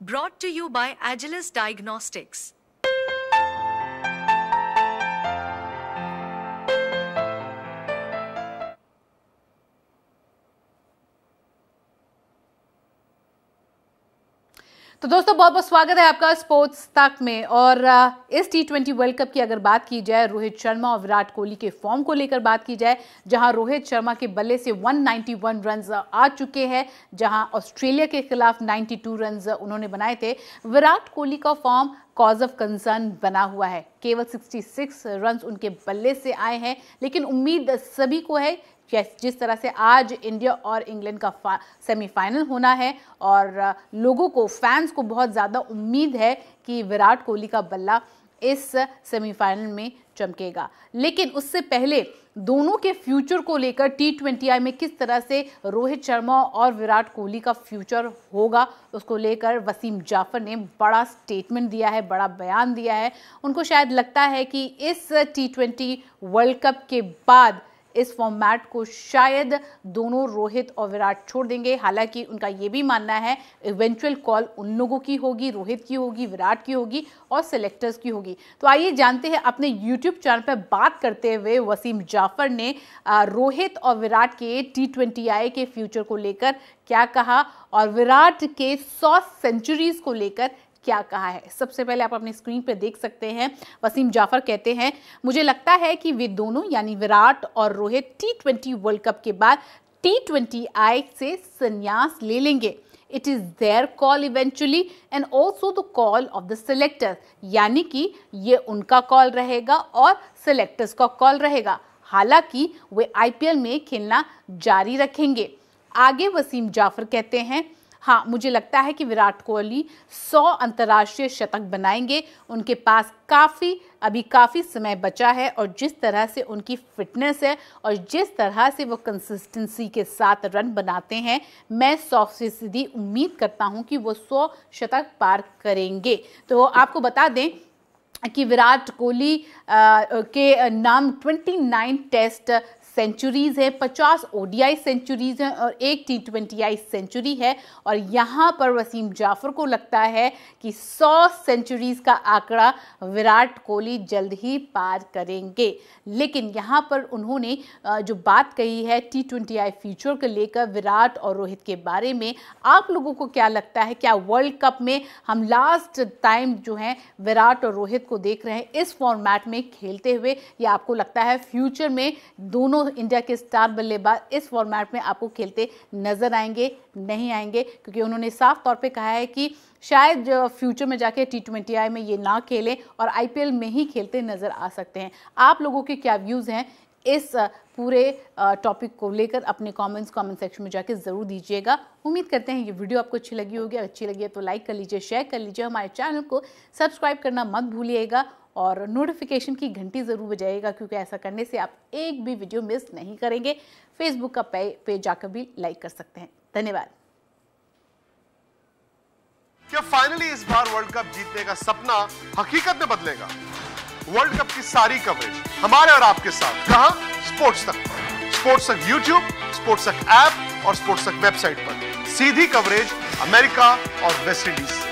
Brought to you by Agilis Diagnostics. तो दोस्तों बहुत बहुत स्वागत है आपका स्पोर्ट्स तक में और इस टी ट्वेंटी वर्ल्ड कप की अगर बात की जाए रोहित शर्मा और विराट कोहली के फॉर्म को लेकर बात की जाए जहां रोहित शर्मा के बल्ले से 191 रन आ चुके हैं जहां ऑस्ट्रेलिया के खिलाफ 92 रन उन्होंने बनाए थे विराट कोहली का फॉर्म कॉज ऑफ कंसर्न बना हुआ है केवल 66 रन उनके बल्ले से आए हैं लेकिन उम्मीद सभी को है जिस तरह से आज इंडिया और इंग्लैंड का सेमीफाइनल होना है और लोगों को फैंस को बहुत ज़्यादा उम्मीद है कि विराट कोहली का बल्ला इस सेमीफाइनल में चमकेगा लेकिन उससे पहले दोनों के फ्यूचर को लेकर टी ट्वेंटी आई में किस तरह से रोहित शर्मा और विराट कोहली का फ्यूचर होगा उसको लेकर वसीम जाफर ने बड़ा स्टेटमेंट दिया है बड़ा बयान दिया है उनको शायद लगता है कि इस टी ट्वेंटी वर्ल्ड कप के बाद इस फॉर्मेट को शायद दोनों रोहित और विराट छोड़ देंगे हालांकि उनका ये भी मानना है इवेंचुअल कॉल उन लोगों की होगी रोहित की होगी विराट की होगी और सिलेक्टर्स की होगी तो आइए जानते हैं अपने यूट्यूब चैनल पर बात करते हुए वसीम जाफर ने रोहित और विराट के टी ट्वेंटी आई के फ्यूचर को लेकर क्या कहा और विराट के सौ सेंचुरीज को लेकर क्या कहा है सबसे पहले आप अपनी स्क्रीन पर देख सकते हैं वसीम जाफर कहते हैं मुझे लगता है कि वे दोनों यानी विराट और Rohit T twenty World Cup के बाद टी ट्वेंटी आई से संन्यास ले लेंगे it is their call eventually and also the call of the selector यानी कि ये उनका कॉल रहेगा और सेलेक्टर्स का कॉल रहेगा हालांकि वे आईपीएल में खेलना जारी रखेंगे आगे वसीम जाफर कहते हैं हाँ मुझे लगता है कि विराट कोहली सौ अंतर्राष्ट्रीय शतक बनाएंगे उनके पास काफ़ी अभी काफ़ी समय बचा है और जिस तरह से उनकी फिटनेस है और जिस तरह से वो कंसिस्टेंसी के साथ रन बनाते हैं मैं सौ फीसदी उम्मीद करता हूँ कि वो सौ शतक पार करेंगे तो आपको बता दें कि विराट कोहली के नाम 29 टेस्ट सेंचुरीज़ है 50 ओडीआई सेंचुरीज़ हैं और एक टी ट्वेंटी आई सेंचुरी है और यहाँ पर वसीम जाफ़र को लगता है कि सौ सेंचुरीज़ का आंकड़ा विराट कोहली जल्द ही पार करेंगे लेकिन यहाँ पर उन्होंने जो बात कही है टी ट्वेंटी आई फ्यूचर को लेकर विराट और रोहित के बारे में आप लोगों को क्या लगता है क्या वर्ल्ड कप में हम लास्ट टाइम जो है विराट और रोहित को देख रहे हैं इस फॉर्मेट में खेलते हुए या आपको लगता है फ्यूचर में दोनों इंडिया के स्टार बल्लेबाज इस फॉर्मेट में आपको खेलते नजर आएंगे नहीं आएंगे क्योंकि उन्होंने साफ तौर पे कहा है कि शायद फ्यूचर में जाके टी ट्वेंटी आई में ये ना खेलें और आईपीएल में ही खेलते नज़र आ सकते हैं आप लोगों के क्या व्यूज़ हैं इस पूरे टॉपिक को लेकर अपने कमेंट्स कमेंट सेक्शन में जाके ज़रूर दीजिएगा उम्मीद करते हैं ये वीडियो आपको अच्छी लगी होगी अच्छी लगी है तो लाइक कर लीजिए शेयर कर लीजिए हमारे चैनल को सब्सक्राइब करना मत भूलिएगा और नोटिफिकेशन की घंटी ज़रूर बजाएगा क्योंकि ऐसा करने से आप एक भी वीडियो मिस नहीं करेंगे फेसबुक का पेज जाकर भी लाइक कर सकते हैं धन्यवाद क्या फाइनली इस बार वर्ल्ड कप जीतने का सपना हकीकत में बदलेगा वर्ल्ड कप की सारी कवरेज हमारे और आपके साथ कहा स्पोर्ट्स तक स्पोर्ट्स तक यूट्यूब स्पोर्ट्स तक ऐप और स्पोर्ट्स तक वेबसाइट पर सीधी कवरेज अमेरिका और वेस्ट इंडीज